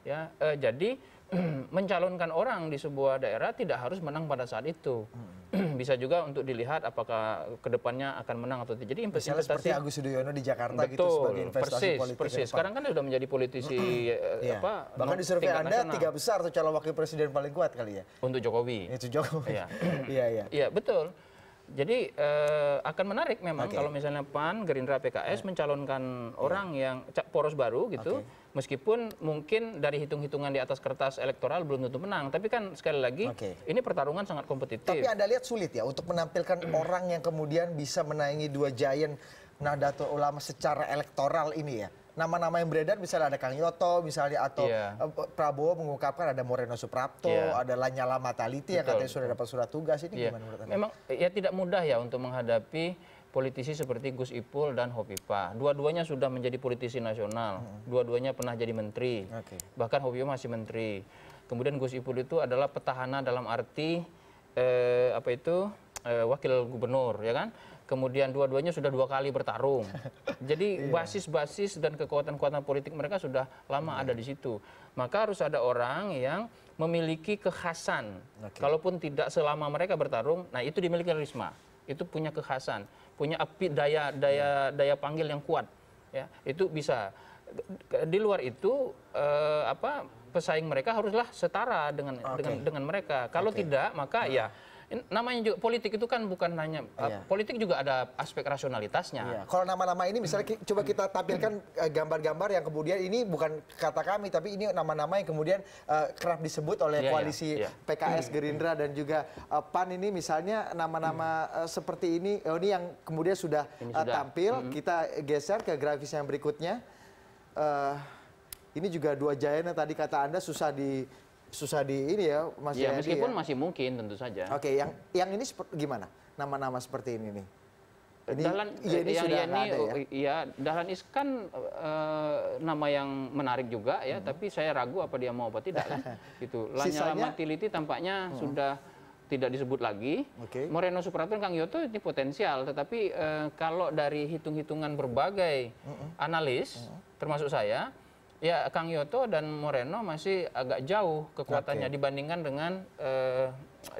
ya eh, jadi *clears throat* mencalonkan orang di sebuah daerah tidak harus menang pada saat itu hmm. *clears throat* bisa juga untuk dilihat apakah kedepannya akan menang atau tidak jadi investasi Misalnya seperti Agus Sudoyono di Jakarta gitu betul, gitu sebagai investasi persis, politik persis sekarang kan sudah menjadi politisi ya. apa bahkan di survei Anda tiga besar atau calon wakil presiden paling kuat kali ya untuk Jokowi itu Jokowi iya *clears throat* iya, iya iya betul jadi eh, akan menarik memang kalau misalnya PAN, Gerindra, PKS ya. mencalonkan ya. orang yang poros baru gitu. Meskipun mungkin dari hitung-hitungan di atas kertas elektoral belum tentu menang. Tapi kan sekali lagi ini pertarungan sangat kompetitif. Tapi Anda lihat sulit ya untuk menampilkan *clears throat* orang yang kemudian bisa menaingi dua giant Nahdlatul Ulama secara elektoral ini ya? nama-nama yang beredar misalnya ada Kang Yoto misalnya atau yeah. Iya. Prabowo mengungkapkan ada Moreno Suprapto, yeah. ada Lanyala Mataliti Betul. yang katanya sudah dapat surat tugas ini yeah. gimana menurut Anda? Memang ya tidak mudah ya untuk menghadapi politisi seperti Gus Ipul dan Hopipa. Dua-duanya sudah menjadi politisi nasional, mm-hmm. dua-duanya pernah jadi menteri. Okay. Bahkan Hopipa masih menteri. Kemudian Gus Ipul itu adalah petahana dalam arti eh, apa itu? eh, wakil gubernur ya kan? kemudian dua-duanya sudah dua kali bertarung. *laughs* Jadi iya. basis-basis dan kekuatan-kekuatan politik mereka sudah lama ada di situ. Maka harus ada orang yang memiliki kekhasan. Okay. Kalaupun tidak selama mereka bertarung, nah itu dimiliki Risma. Itu punya kekhasan, punya api daya daya daya panggil yang kuat. Ya, itu bisa di luar itu eh, apa pesaing mereka haruslah setara dengan okay. dengan dengan mereka. Kalau okay. tidak maka nah. ya namanya juga politik itu kan bukan hanya iya. uh, politik juga ada aspek rasionalitasnya. Iya. Kalau nama-nama ini misalnya ki, coba kita tampilkan uh, gambar-gambar uh, yang kemudian ini bukan kata kami tapi ini nama-nama yang kemudian uh, kerap disebut oleh iya, iya koalisi iya, iya. PKS, Gerindra dan juga uh, PAN ini misalnya nama-nama hmm. uh, seperti ini oh ini yang kemudian sudah, uh, sudah. Uh, tampil -hmm. kita geser ke grafis yang berikutnya. Uh, ini juga dua jayanya tadi kata Anda susah di susah di ini ya Mas ya, meskipun ya. masih mungkin tentu saja. Oke, okay, yang yang ini gimana? Nama-nama seperti ini nih. Ini, Dahlan ya ini yang, sudah ini, ada ya. ya Dahlan Iskan e, eh, nama yang menarik juga ya, hmm. tapi saya ragu apa dia mau apa tidak kan. *laughs* gitu. Lanyala Matiliti tampaknya hmm. sudah tidak disebut lagi. Okay. Moreno Supratun Kang Yoto ini potensial, tetapi e, kalau dari hitung-hitungan berbagai mm analis, mm termasuk saya, Ya, Kang Yoto dan Moreno masih agak jauh kekuatannya okay. dibandingkan dengan eh,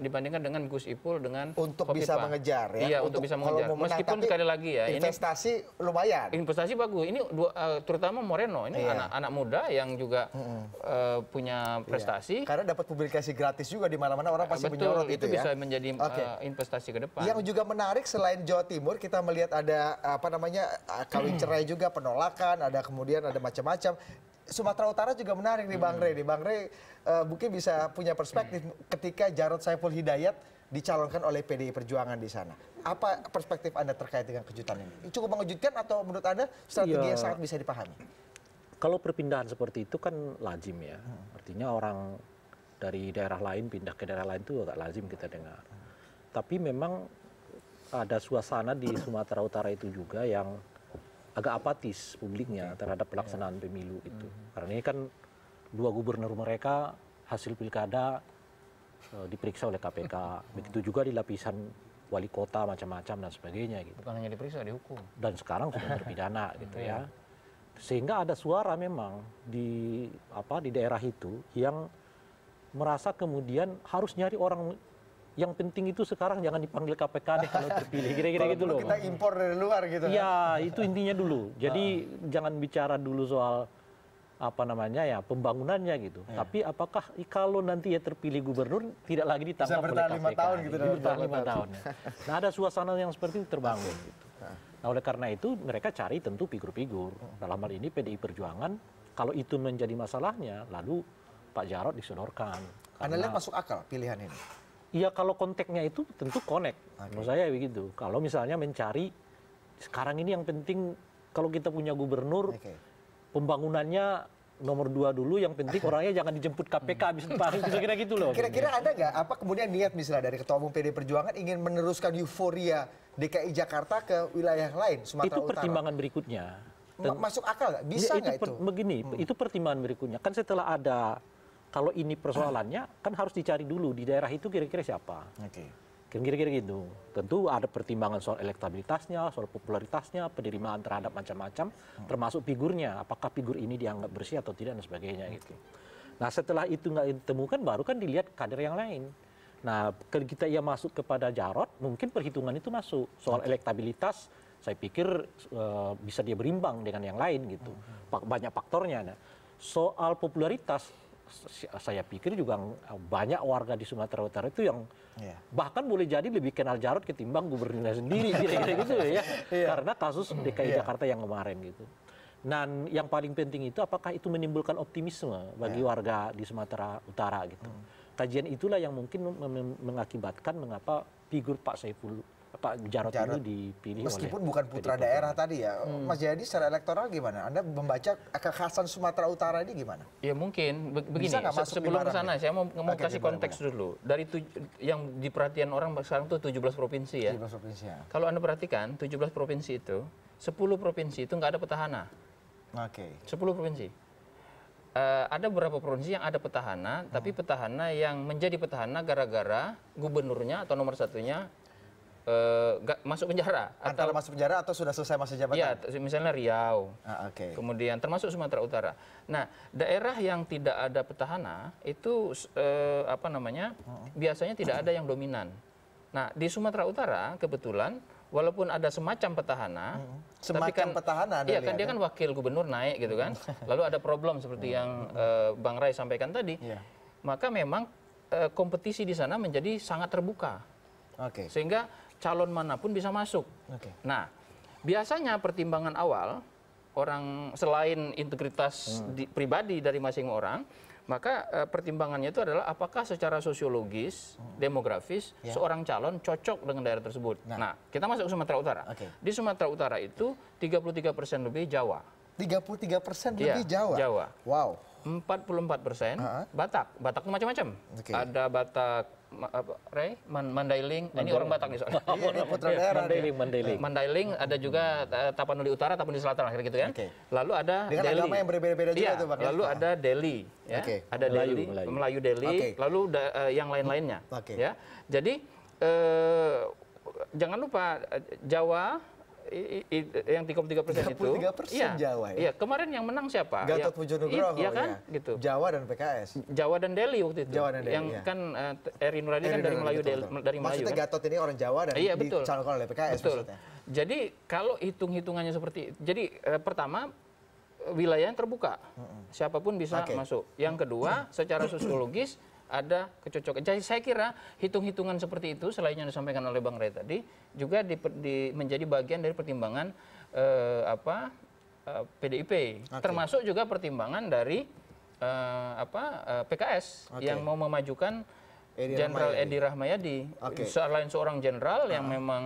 dibandingkan dengan Gus Ipul dengan untuk bisa mengejar ya. Iya, untuk, untuk bisa mengejar. Menang, Meskipun sekali lagi ya, investasi ini, lumayan. Investasi bagus. Ini dua, eh, terutama Moreno ini anak-anak iya. anak muda yang juga hmm. uh, punya iya. prestasi. Iya. Karena dapat publikasi gratis juga di mana-mana orang pasti Betul, menyorot itu, itu ya. bisa menjadi eh, okay. uh, investasi ke depan. Yang juga menarik selain Jawa Timur kita melihat ada apa namanya kawin *clears throat* cerai juga penolakan, ada kemudian ada macam-macam Sumatera Utara juga menarik nih Bang Rey. Nih. Bang Rey eh, mungkin bisa punya perspektif ketika Jarod Saiful Hidayat dicalonkan oleh PDI Perjuangan di sana. Apa perspektif Anda terkait dengan kejutan ini? Cukup mengejutkan atau menurut Anda strategi yang iya. sangat bisa dipahami? Kalau perpindahan seperti itu kan lazim ya. Hmm. Artinya orang dari daerah lain pindah ke daerah lain itu agak lazim kita dengar. Hmm. Tapi memang ada suasana di Sumatera Utara itu juga yang agak apatis publiknya terhadap pelaksanaan iya. pemilu itu hmm. karena ini kan dua gubernur mereka hasil pilkada eh, diperiksa oleh KPK hmm. begitu juga di lapisan wali kota macam-macam dan sebagainya gitu bukan hanya diperiksa dihukum dan sekarang sudah terpidana *laughs* gitu iya. ya sehingga ada suara memang di apa di daerah itu yang merasa kemudian harus nyari orang yang penting itu sekarang jangan dipanggil KPK deh kalau *laughs* terpilih kira-kira gitu loh kita impor dari luar gitu ya *laughs* itu intinya dulu jadi jangan bicara dulu soal apa namanya ya pembangunannya gitu ya. tapi apakah kalau nanti ya terpilih gubernur tidak lagi ditangkap Bisa bertahan oleh KPK 5 tahun gitu, gitu. dalam lima tahun ya. nah ada suasana yang seperti itu terbangun iya. gitu. nah oleh karena itu mereka cari tentu figur-figur dalam hal ini PDI Perjuangan kalau itu menjadi masalahnya lalu Pak Jarot disodorkan Anda lihat masuk akal pilihan ini ya kalau konteknya itu tentu connect menurut saya begitu kalau misalnya mencari sekarang ini yang penting kalau kita punya gubernur pembangunannya nomor dua dulu yang penting orangnya *laughs* jangan dijemput KPK hmm. habis dipanggil kira-kira gitu loh kira-kira ada nggak apa kemudian niat misalnya dari ketua umum PD Perjuangan ingin meneruskan euforia DKI Jakarta ke wilayah lain Sumatera itu Utara itu pertimbangan berikutnya masuk akal nggak iya, bisa nggak itu, itu? begini hmm. itu pertimbangan berikutnya kan setelah ada kalau ini persoalannya kan harus dicari dulu di daerah itu kira-kira siapa Oke. Kan kira-kira gitu tentu ada pertimbangan soal elektabilitasnya soal popularitasnya penerimaan terhadap macam-macam hmm. termasuk figurnya apakah figur ini dianggap bersih atau tidak dan sebagainya gitu nah setelah itu nggak ditemukan baru kan dilihat kader yang lain nah kalau kita ia masuk kepada Jarot mungkin perhitungan itu masuk soal elektabilitas saya pikir uh, bisa dia berimbang dengan yang lain gitu hmm, hmm. banyak faktornya nah soal popularitas saya pikir juga banyak warga di Sumatera Utara itu yang yeah. bahkan boleh jadi lebih kenal Jarod ketimbang gubernurnya sendiri kira *laughs* gitu ya yeah. karena kasus iya. DKI yeah. Jakarta yang kemarin gitu. Dan yang paling penting itu apakah itu menimbulkan optimisme bagi yeah. warga di Sumatera Utara gitu. Mm. Kajian itulah yang mungkin mengakibatkan mengapa figur Pak Saiful Pak Jarod, Jarot. ini dipilih Meskipun oleh bukan putra daerah tadi ya. Hmm. Mas Jayadi secara elektoral gimana? Anda membaca kekhasan Sumatera Utara ini gimana? Ya mungkin Be begini. Bisa masuk sebelum ke sana saya mau, mau kasih konteks gimana? dulu. Dari yang diperhatikan orang sekarang itu 17 provinsi ya. 17 provinsi ya. Kalau Anda perhatikan 17 provinsi itu 10 provinsi itu nggak ada petahana. Oke. Okay. 10 provinsi uh, ada beberapa provinsi yang ada petahana, hmm. tapi petahana yang menjadi petahana gara-gara gubernurnya atau nomor satunya uh, masuk penjara. Antara ah, atau, masuk penjara atau sudah selesai masa jabatan? Iya, misalnya Riau. Ah, okay. Kemudian termasuk Sumatera Utara. Nah, daerah yang tidak ada petahana itu uh, apa namanya? Oh. Biasanya tidak ada yang dominan. Nah, di Sumatera Utara kebetulan walaupun ada semacam petahana, hmm. semacam tapi kan, petahana, iya kan dia kan wakil gubernur naik gitu kan, hmm. *laughs* lalu ada problem seperti hmm. yang uh, Bang Rai sampaikan tadi, yeah. maka memang uh, kompetisi di sana menjadi sangat terbuka, okay. sehingga calon manapun bisa masuk. Okay. Nah, biasanya pertimbangan awal orang selain integritas hmm. di, pribadi dari masing masing orang, maka e, pertimbangannya itu adalah apakah secara sosiologis, hmm. demografis yeah. seorang calon cocok dengan daerah tersebut. Nah, nah kita masuk ke Sumatera Utara. Okay. Di Sumatera Utara itu 33 persen lebih Jawa. 33 persen ya, lebih Jawa. Jawa. Wow. 44 persen uh -huh. Batak. Batak macam-macam. Okay. Ada Batak Ma, apa, Ray, Man, Mandailing, Mandailing. ini orang Batak nih soalnya. *laughs* Iya, iya, putra iya, daerah. Mandailing, Mandailing. Mandailing ada juga Tapanuli Utara, Tapanuli Selatan akhir gitu kan. Okay. Lalu ada Dengan Delhi. agama yang berbeda-beda juga iya, tuh Bang. Ya? Lalu ada Delhi ya. Okay. Ada Melayu, Delhi, Melayu, Melayu Delhi, okay. lalu da, uh, yang lain-lainnya okay. ya. Jadi uh, jangan lupa eh, Jawa yang tiga persen itu. 33 persen ya, Jawa ya? Iya, kemarin yang menang siapa? Gatot iya. Pujo Nugroho iya ya, kan? Ya. Gitu. Jawa dan PKS. Jawa dan Delhi waktu itu. Jawa dan Delhi, Yang ya. kan uh, Eri Nuradi kan dari Melayu. Betul, betul. Dari Melayu maksudnya kan? Gatot ini orang Jawa dan iya, betul. dicalonkan oleh PKS betul. maksudnya. Jadi kalau hitung-hitungannya seperti, jadi uh, pertama yang terbuka. Siapapun bisa okay. masuk. Yang kedua, secara sosiologis ada kecocokan. Jadi saya kira hitung-hitungan seperti itu selain yang disampaikan oleh Bang Ray tadi juga di, di, menjadi bagian dari pertimbangan eh, apa eh, PDIP, okay. termasuk juga pertimbangan dari eh, apa eh, PKS okay. yang mau memajukan Jenderal Edi Rahmayadi, okay. selain seorang jenderal uh -huh. yang ah. memang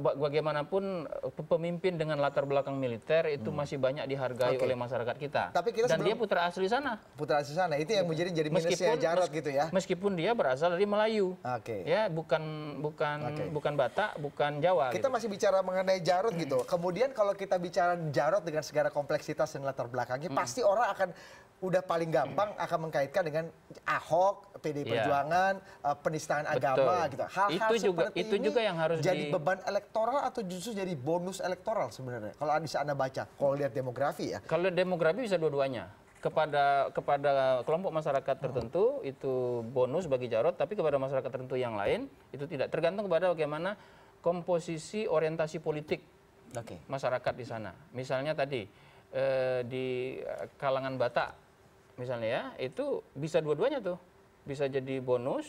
bagaimanapun eh, pemimpin dengan latar belakang militer itu hmm. masih banyak dihargai oleh masyarakat kita. Tapi kita dan dia putra asli sana. Putra asli sana itu yang gitu. menjadi jadi minusnya Jarot gitu ya. Meskipun dia berasal dari Melayu. Oke. Okay. Ya, bukan bukan okay. bukan Batak, bukan Jawa. Kita gitu. masih bicara mengenai Jarot gitu. Kemudian kalau kita bicara Jarot dengan segala kompleksitas dan latar belakangnya hmm. pasti orang akan udah paling gampang hmm. akan mengkaitkan dengan Ahok, PD iya. Perjuangan, ya. penistaan agama gitu. Hal-hal itu juga itu juga yang harus jadi di... beban elektoral atau justru jadi bonus elektoral sebenarnya? Kalau bisa Anda baca, kalau lihat demografi ya. Kalau demografi bisa dua-duanya kepada kepada kelompok masyarakat tertentu itu bonus bagi Jarot tapi kepada masyarakat tertentu yang lain itu tidak tergantung kepada bagaimana komposisi orientasi politik okay. masyarakat di sana misalnya tadi eh, di kalangan Batak misalnya ya itu bisa dua-duanya tuh bisa jadi bonus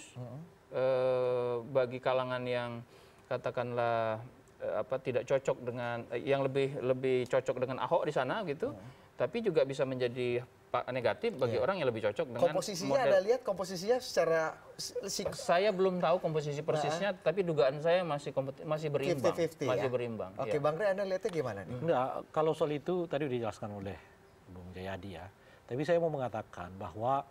eh, bagi kalangan yang katakanlah eh, apa tidak cocok dengan eh, yang lebih lebih cocok dengan Ahok di sana gitu. Hmm. Tapi juga bisa menjadi negatif bagi yeah. orang yang lebih cocok dengan komposisinya model. ada lihat komposisinya secara saya belum tahu komposisi nah. persisnya nah. tapi dugaan saya masih masih berimbang 50 -50, masih ya? berimbang oke okay, ya. bang Rey anda lihatnya gimana nih Nggak, kalau soal itu tadi dijelaskan oleh Bung Jayadi ya tapi saya mau mengatakan bahwa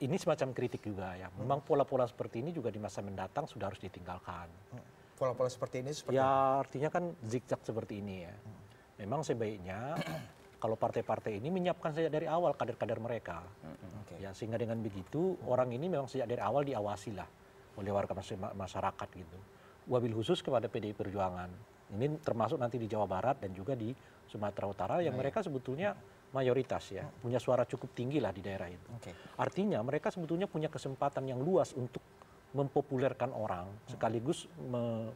ini semacam kritik juga ya. Hmm. Memang pola-pola seperti ini juga di masa mendatang sudah harus ditinggalkan. Hmm. Pola-pola seperti ini seperti Ya, artinya kan zigzag seperti ini ya. Hmm. Memang sebaiknya *clears throat* kalau partai-partai ini menyiapkan sejak dari awal kader-kader mereka. Okay. Ya, sehingga dengan begitu orang ini memang sejak dari awal diawasi lah oleh warga masyarakat gitu. Wabil khusus kepada PDI Perjuangan. Ini termasuk nanti di Jawa Barat dan juga di Sumatera Utara yang nah, mereka ya. sebetulnya mayoritas ya, punya suara cukup tinggi lah di daerah itu. Okay. Artinya mereka sebetulnya punya kesempatan yang luas untuk mempopulerkan orang hmm. sekaligus me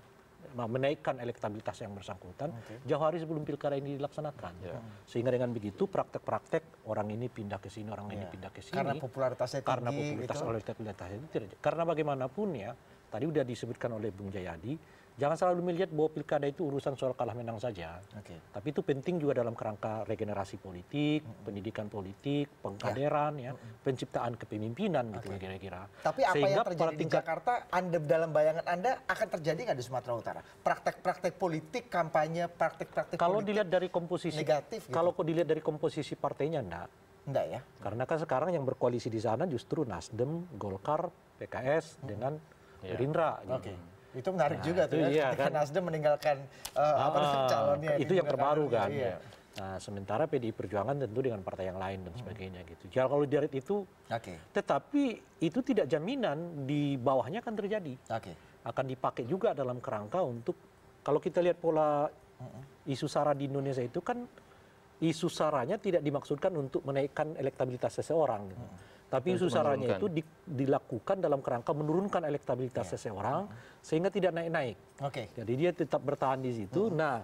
menaikkan elektabilitas yang bersangkutan okay. jauh hari sebelum pilkada ini dilaksanakan. Yeah. Hmm. Sehingga dengan begitu praktek-praktek orang ini pindah ke sini, orang yeah. ini ya. pindah ke sini. Karena popularitasnya karena tinggi. popularitas gitu. elektabilitasnya itu tidak. Karena bagaimanapun ya tadi sudah disebutkan oleh bung jayadi jangan selalu melihat bahwa pilkada itu urusan soal kalah menang saja tapi itu penting juga dalam kerangka regenerasi politik pendidikan politik ya. pengkaderan ya penciptaan kepemimpinan gitu ya kira kira tapi apa yang terjadi di Jakarta anda dalam bayangan anda akan terjadi nggak di Sumatera Utara praktek-praktek politik kampanye praktek-praktek kalau dilihat dari komposisi negatif gitu. kalau kok dilihat dari komposisi partainya enggak Enggak ya. Karena kan sekarang yang berkoalisi di sana justru Nasdem, Golkar, PKS dengan Iya. Gerindra. Gitu. Oke. Okay. Itu menarik nah, juga itu tuh ya, iya kan? Nasdem meninggalkan uh, apa ah, calonnya. Itu yang terbaru kan. Iya. Nah, sementara PDI Perjuangan tentu dengan partai yang lain dan hmm. sebagainya gitu. Jadi ya, kalau diarit itu, okay. tetapi itu tidak jaminan di bawahnya akan terjadi. Okay. Akan dipakai juga dalam kerangka untuk kalau kita lihat pola hmm. isu sara di Indonesia itu kan isu saranya tidak dimaksudkan untuk menaikkan elektabilitas seseorang. Gitu. Hmm tapi isu sarannya itu dilakukan dalam kerangka menurunkan elektabilitas seseorang iya. sehingga tidak naik naik Oke. jadi dia tetap bertahan di situ hmm. nah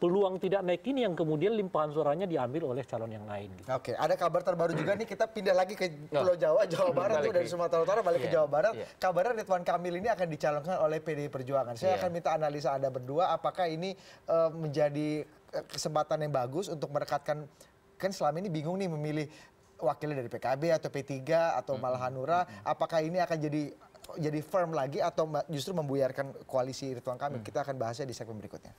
peluang tidak naik ini yang kemudian limpahan suaranya diambil oleh calon yang lain gitu. oke ada kabar terbaru juga nih kita pindah lagi ke nah. pulau jawa jawa barat tuh dari sumatera utara balik ke iya, jawa barat iya. kabarnya ridwan kamil ini akan dicalonkan oleh pdi perjuangan saya akan minta analisa anda berdua apakah ini eh, menjadi eh, kesempatan yang bagus untuk merekatkan kan selama ini bingung nih memilih wakilnya dari pkb atau p 3 atau malah hanura apakah ini akan jadi jadi firm lagi atau justru membuyarkan koalisi rituan kamil mm. kita akan bahasnya di segmen berikutnya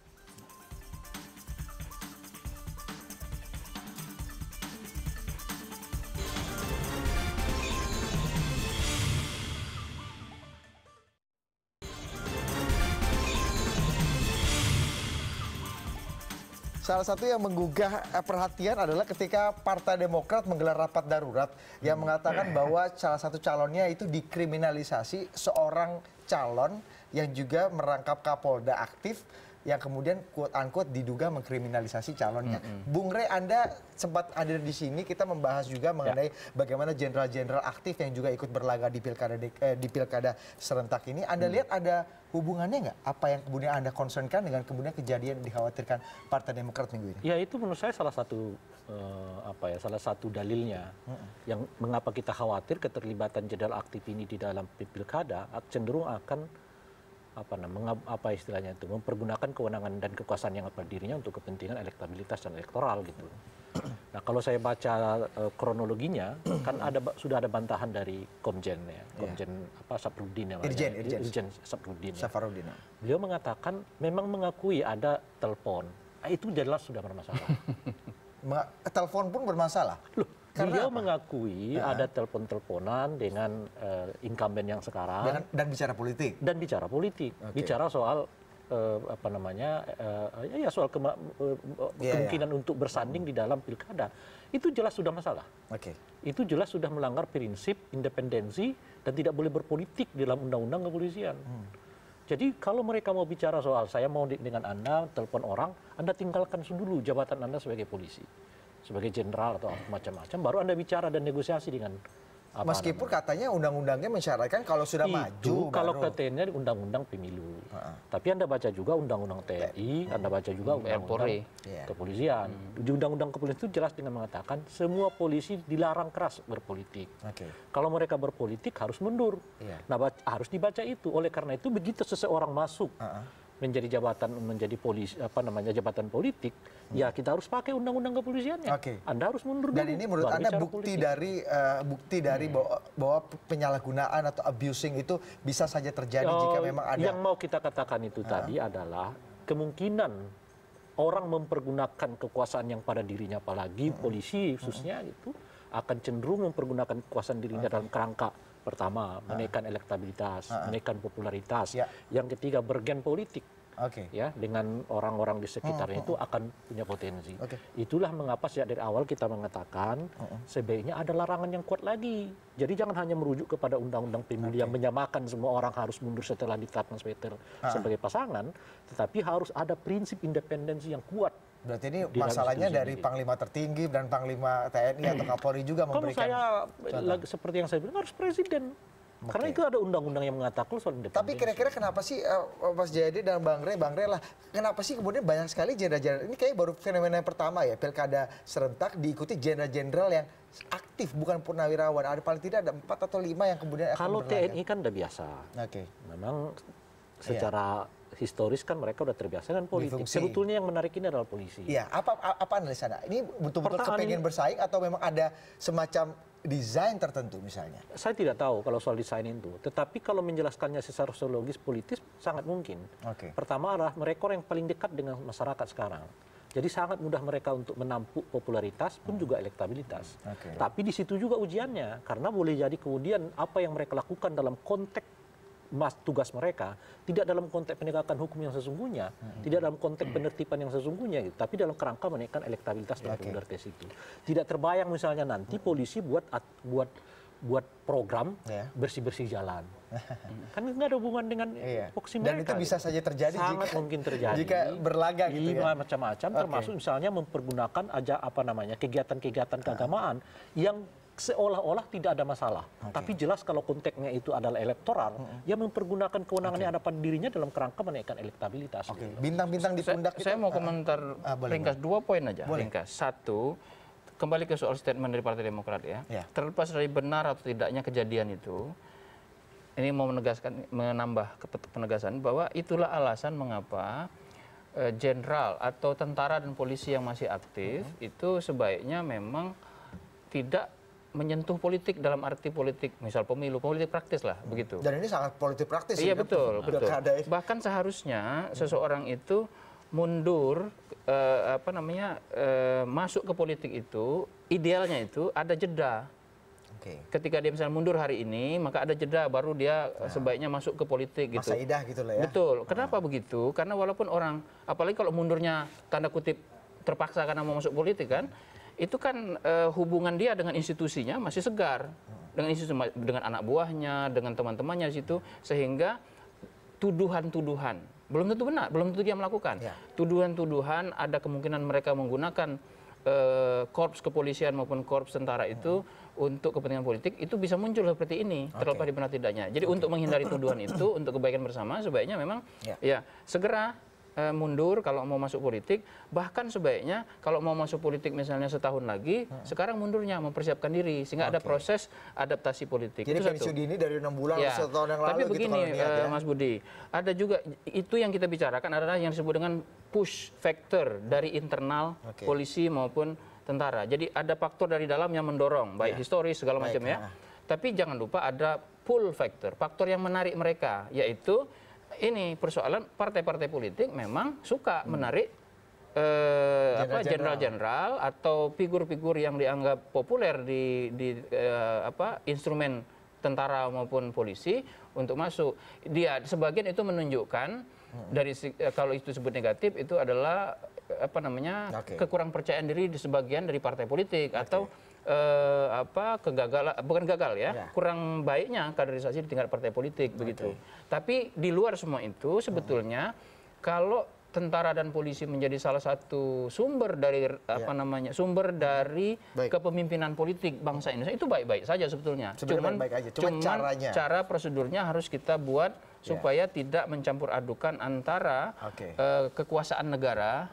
salah satu yang menggugah eh, perhatian adalah ketika Partai Demokrat menggelar rapat darurat yang mengatakan bahwa salah satu calonnya itu dikriminalisasi seorang calon yang juga merangkap kapolda aktif yang kemudian quote unquote diduga mengkriminalisasi calonnya. Mm -hmm. Bung Rey, Anda sempat hadir di sini, kita membahas juga ya. mengenai yeah. bagaimana jenderal-jenderal aktif yang juga ikut berlaga di pilkada di, eh, di pilkada serentak ini. Anda mm. lihat ada hubungannya nggak? Apa yang kemudian Anda concernkan dengan kemudian kejadian dikhawatirkan Partai Demokrat minggu ini? Ya itu menurut saya salah satu eh, apa ya salah satu dalilnya hmm. yang mengapa kita khawatir keterlibatan jenderal aktif ini di dalam pilkada cenderung akan apa namanya apa istilahnya itu mempergunakan kewenangan dan kekuasaan yang apa dirinya untuk kepentingan elektabilitas dan elektoral gitu. *clears throat* Nah kalau saya baca uh, kronologinya *clears throat* kan ada sudah ada bantahan dari Komjen ya, iya. Komjen yeah. apa Saprudin ya Irjen, Irjen, Irjen Saprudin. Ya. ya. Beliau mengatakan memang mengakui ada telepon, nah, itu jelas sudah bermasalah. *laughs* Telepon pun bermasalah. Loh, beliau mengakui nah. ada telepon teleponan dengan eh, incumbent yang sekarang dan bicara politik dan bicara politik bicara soal eh, apa namanya eh, ya, ya soal iya, iya. kemungkinan untuk bersanding di dalam pilkada itu jelas sudah masalah oke itu jelas sudah melanggar prinsip independensi dan tidak boleh berpolitik di dalam undang-undang kepolisian hmm. jadi kalau mereka mau bicara soal saya mau dengan anda telepon orang anda tinggalkan dulu jabatan anda sebagai polisi sebagai jenderal atau macam-macam baru anda bicara dan negosiasi dengan apa Meskipun namanya. katanya undang-undangnya mensyaratkan kalau sudah itu, maju kalau baru. TNI undang-undang pemilu. Uh-huh. Tapi Anda baca juga undang-undang TNI, uh Anda baca juga undang-undang yeah. kepolisian. Hmm. Di undang-undang kepolisian itu jelas dengan mengatakan semua polisi dilarang keras berpolitik. Okay. Kalau mereka berpolitik harus mundur. Yeah. Nah, harus dibaca itu. Oleh karena itu begitu seseorang masuk uh-huh menjadi jabatan menjadi polisi apa namanya jabatan politik hmm. ya kita harus pakai undang-undang kepolisiannya anda harus mundur dan ini menurut anda eh, bukti dari hmm. bukti dari bahwa penyalahgunaan atau abusing itu bisa saja terjadi jika oh, memang ada yang mau kita katakan itu tadi adalah kemungkinan orang mempergunakan kekuasaan yang pada dirinya apalagi hmm. polisi khususnya itu akan cenderung mempergunakan kekuasaan dirinya dalam kerangka pertama ah. menaikkan elektabilitas ah. menaikkan popularitas ya. yang ketiga bergen politik ya dengan orang orang di sekitarnya hmm, itu hmm. akan punya potensi itulah mengapa sejak dari awal kita mengatakan hmm, sebaiknya ada larangan yang kuat lagi jadi jangan hanya merujuk kepada undang undang pemilu yang menyamakan semua orang harus mundur setelah ditetapkan ah, sebagai pasangan tetapi harus ada prinsip independensi yang kuat Berarti ini masalahnya dari ini. panglima tertinggi dan panglima TNI atau Kapolri juga memberikan. Kalau saya contoh. seperti yang saya bilang harus presiden. Okay. Karena itu ada undang-undang yang mengatakan. soal independensi. Tapi kira-kira kenapa sih uh, Mas Jayadi dan Bang Rey, Bang Rey lah, kenapa sih kemudian banyak sekali jenderal-jenderal, ini kayak baru fenomena yang pertama ya, pilkada serentak diikuti jenderal-jenderal yang aktif, bukan purnawirawan. Ada paling tidak ada empat atau lima yang kemudian Kalau TNI kan udah biasa. Oke. Okay. Memang secara historis kan mereka udah terbiasa dengan politik. Sebetulnya yang menarik ini adalah polisi. Ya, apa apa analisa Anda? Ini betul-betul kepengen bersaing atau memang ada semacam desain tertentu misalnya? Saya tidak tahu kalau soal desain itu. Tetapi kalau menjelaskannya secara sosiologis politis sangat mungkin. Okay. Pertama adalah mereka yang paling dekat dengan masyarakat sekarang. Jadi sangat mudah mereka untuk menampuk popularitas pun juga elektabilitas. Okay. Tapi di situ juga ujiannya karena boleh jadi kemudian apa yang mereka lakukan dalam konteks mas tugas mereka tidak dalam konteks penegakan hukum yang sesungguhnya, tidak dalam konteks penertiban yang sesungguhnya, gitu. tapi dalam kerangka menaikkan elektabilitas dari popularitas ya, itu. Tidak terbayang misalnya nanti polisi buat buat buat program ya. bersih bersih bersih jalan *laughs* kan nggak ada hubungan dengan yeah. Iya. mereka dan itu bisa gitu. saja terjadi sangat jika, mungkin terjadi jika berlaga gitu iya, ya macam-macam okay. termasuk misalnya mempergunakan aja apa namanya kegiatan-kegiatan ah. keagamaan yang seolah-olah tidak ada masalah. Okay. Tapi jelas kalau konteksnya itu adalah elektoral, mm -hmm. ya mempergunakan kewenangannya okay. hadapan dirinya dalam kerangka menaikkan elektabilitas. Okay. Gitu. Bintang-bintang di pundak saya, mau ah. komentar uh, boleh, ringkas boleh. dua poin aja. Boleh. Ringkas satu kembali ke soal statement dari Partai Demokrat ya. ya. Terlepas dari benar atau tidaknya kejadian itu, ini mau menegaskan menambah penegasan bahwa itulah alasan mengapa eh, jenderal atau tentara dan polisi yang masih aktif mm -hmm. itu sebaiknya memang tidak menyentuh politik dalam arti politik misal pemilu politik praktis lah begitu dan ini sangat politik praktis iya ya, betul bahkan seharusnya hmm. seseorang itu mundur eh, apa namanya eh, masuk ke politik itu idealnya itu ada jeda Okay. Ketika dia misalnya mundur hari ini, maka ada jeda baru dia nah. sebaiknya masuk ke politik gitu. Masa idah gitu lah ya. Betul. Hmm. Kenapa nah. begitu? Karena walaupun orang apalagi kalau mundurnya tanda kutip terpaksa karena mau masuk politik kan, itu kan eh, hubungan dia dengan institusinya masih segar dengan institusi dengan anak buahnya dengan teman-temannya di situ sehingga tuduhan-tuduhan belum tentu benar belum tentu dia melakukan ya. tuduhan-tuduhan ada kemungkinan mereka menggunakan eh, korps kepolisian maupun korps tentara itu hmm. untuk kepentingan politik itu bisa muncul seperti ini okay. terlepas di benar tidaknya. Jadi okay. untuk menghindari tuduhan itu untuk kebaikan bersama sebaiknya memang yeah. ya segera Eh, mundur kalau mau masuk politik bahkan sebaiknya kalau mau masuk politik misalnya setahun lagi sekarang mundurnya mempersiapkan diri sehingga ada proses adaptasi politik jadi pensiun dini dari enam bulan ya. setahun yang lalu tapi gitu begini gitu kalau eh, ya. Mas Budi ada juga itu yang kita bicarakan adalah yang disebut dengan push factor dari internal okay. polisi maupun tentara jadi ada faktor dari dalam yang mendorong baik ya. historis segala macam ya tapi jangan lupa ada pull factor faktor yang menarik mereka yaitu ini persoalan partai-partai politik memang suka hmm. menarik eh, jenderal general atau figur-figur yang dianggap populer di eh, instrumen tentara maupun polisi untuk masuk. Dia sebagian itu menunjukkan hmm. dari eh, kalau itu sebut negatif itu adalah apa namanya kekurang percayaan diri di sebagian dari partai politik atau Eh, apa kegagalan bukan gagal ya, ya kurang baiknya kaderisasi di tingkat partai politik begitu tapi di luar semua itu sebetulnya kalau tentara dan polisi menjadi salah satu sumber dari apa ya. namanya sumber dari kepemimpinan politik bangsa Indonesia itu baik-baik saja sebetulnya cuman, cuman caranya cara prosedurnya harus kita buat Ya. supaya tidak mencampur adukan antara eh, kekuasaan negara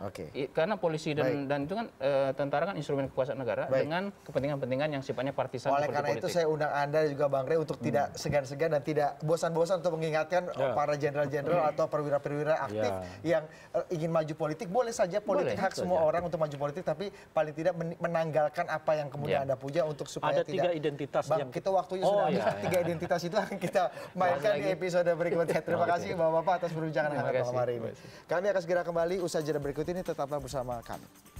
karena polisi dan itu kan eh, tentara kan instrumen kekuasaan negara dengan kepentingan-kepentingan yang sifatnya partisan oleh karena itu saya undang anda juga bang Rey untuk tidak hmm. segan-segan dan tidak bosan-bosan untuk mengingatkan ya. eh, para jenderal-jenderal hmm. atau perwira-perwira aktif ya. yang ingin maju politik boleh saja politik boleh, hak semua orang untuk maju politik tapi paling tidak menanggalkan apa yang kemudian anda puja untuk supaya ada tidak identitas bang, yang kita waktunya oh, sudah habis iya, tiga identitas itu akan kita mainkan di episode berikutnya Terima oh, gitu kasih ya. Bapak-Bapak atas perbincangan hangat malam hari ini. Kami akan segera kembali usaha jeda berikut ini tetaplah bersama kami.